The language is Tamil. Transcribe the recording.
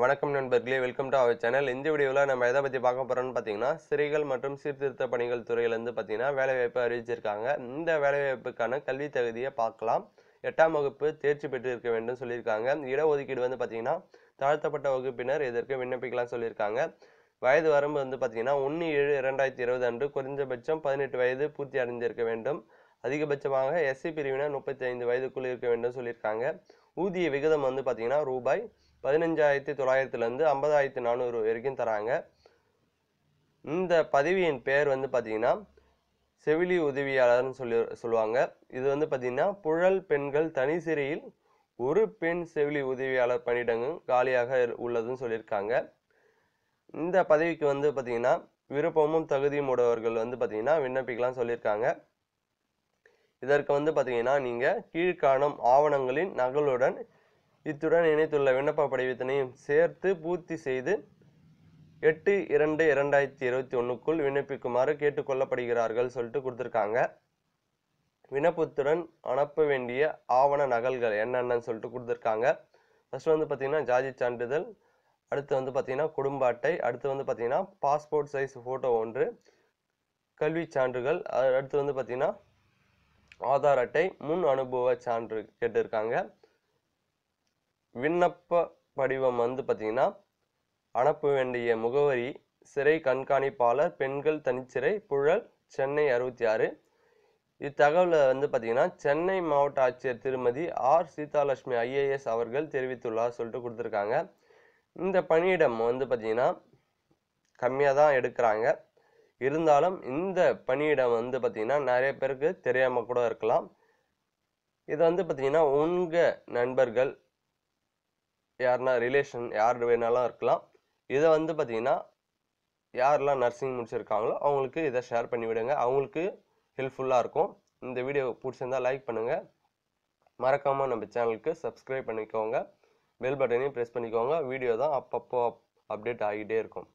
வணக்கம் நண்பர்களே வெல்கம் டு அவர் சேனல் இந்த வீடியோவில் நம்ம எதை பற்றி பார்க்க போகிறோம்னு பார்த்தீங்கன்னா சிறைகள் மற்றும் சீர்திருத்த பணிகள் துறையிலேருந்து பார்த்தீங்கன்னா வேலைவாய்ப்பு அறிவிச்சிருக்காங்க இந்த வேலைவாய்ப்புக்கான கல்வி தகுதியை பார்க்கலாம் எட்டாம் வகுப்பு தேர்ச்சி பெற்றிருக்க வேண்டும் சொல்லியிருக்காங்க இடஒதுக்கீடு வந்து பார்த்தீங்கன்னா தாழ்த்தப்பட்ட வகுப்பினர் இதற்கு விண்ணப்பிக்கலாம் சொல்லியிருக்காங்க வயது வரம்பு வந்து பார்த்தீங்கன்னா ஒன்று ஏழு இரண்டாயிரத்தி இருபது அன்று குறைந்தபட்சம் பதினெட்டு வயது பூர்த்தி அடைஞ்சிருக்க வேண்டும் அதிகபட்சமாக எஸ்சி பிரிவினர் முப்பத்தி ஐந்து வயதுக்குள் இருக்க வேண்டும் சொல்லியிருக்காங்க ஊதிய விகிதம் வந்து பார்த்தீங்கன்னா ரூபாய் பதினஞ்சாயிரத்தி தொள்ளாயிரத்துலேருந்து ஐம்பதாயிரத்தி நானூறு வரைக்கும் தராங்க இந்த பதவியின் பேர் வந்து பார்த்தீங்கன்னா செவிலி உதவியாளர்னு சொல்லி சொல்லுவாங்க இது வந்து பார்த்திங்கன்னா புழல் பெண்கள் தனி சிறையில் ஒரு பெண் செவிலி உதவியாளர் பணியிடங்கள் காலியாக உள்ளதுன்னு சொல்லியிருக்காங்க இந்த பதவிக்கு வந்து பார்த்திங்கன்னா விருப்பமும் தகுதியும் உடையவர்கள் வந்து பார்த்திங்கன்னா விண்ணப்பிக்கலாம் சொல்லியிருக்காங்க இதற்கு வந்து பார்த்திங்கன்னா நீங்கள் கீழ்காணும் ஆவணங்களின் நகலுடன் இத்துடன் இணைத்துள்ள விண்ணப்ப படிவத்தினையும் சேர்த்து பூர்த்தி செய்து எட்டு இரண்டு இரண்டாயிரத்தி இருபத்தி ஒன்றுக்குள் விண்ணப்பிக்குமாறு கேட்டுக்கொள்ளப்படுகிறார்கள் சொல்லிட்டு கொடுத்துருக்காங்க விண்ணப்பத்துடன் அனுப்ப வேண்டிய ஆவண நகல்கள் என்னென்னு சொல்லிட்டு கொடுத்துருக்காங்க ஃபஸ்ட்டு வந்து பார்த்திங்கன்னா ஜாதி சான்றிதழ் அடுத்து வந்து பார்த்திங்கன்னா குடும்ப அட்டை அடுத்து வந்து பார்த்திங்கன்னா பாஸ்போர்ட் சைஸ் ஃபோட்டோ ஒன்று கல்வி சான்றுகள் அடுத்து வந்து பார்த்திங்கன்னா ஆதார் அட்டை முன் அனுபவ சான்று கேட்டிருக்காங்க விண்ணப்ப படிவம் வந்து பார்த்தீங்கன்னா அனுப்ப வேண்டிய முகவரி சிறை கண்காணிப்பாளர் பெண்கள் தனிச்சிறை புழல் சென்னை அறுபத்தி ஆறு இத்தகவலை வந்து பார்த்தீங்கன்னா சென்னை மாவட்ட ஆட்சியர் திருமதி ஆர் சீதாலட்சுமி ஐஏஎஸ் அவர்கள் தெரிவித்துள்ளார் சொல்லிட்டு கொடுத்துருக்காங்க இந்த பணியிடம் வந்து பார்த்தீங்கன்னா கம்மியாக தான் எடுக்கிறாங்க இருந்தாலும் இந்த பணியிடம் வந்து பார்த்தீங்கன்னா நிறைய பேருக்கு தெரியாமல் கூட இருக்கலாம் இது வந்து பார்த்தீங்கன்னா உங்கள் நண்பர்கள் யாருன்னா ரிலேஷன் யார் வேணாலும் இருக்கலாம் இதை வந்து பார்த்திங்கன்னா யாரெல்லாம் நர்சிங் முடிச்சிருக்காங்களோ அவங்களுக்கு இதை ஷேர் பண்ணி விடுங்க அவங்களுக்கு ஹெல்ப்ஃபுல்லாக இருக்கும் இந்த வீடியோ பிடிச்சிருந்தால் லைக் பண்ணுங்கள் மறக்காமல் நம்ம சேனலுக்கு சப்ஸ்கிரைப் பண்ணிக்கோங்க பெல் பட்டனையும் ப்ரெஸ் பண்ணிக்கோங்க வீடியோ தான் அப்பப்போ அப்டேட் ஆகிட்டே இருக்கும்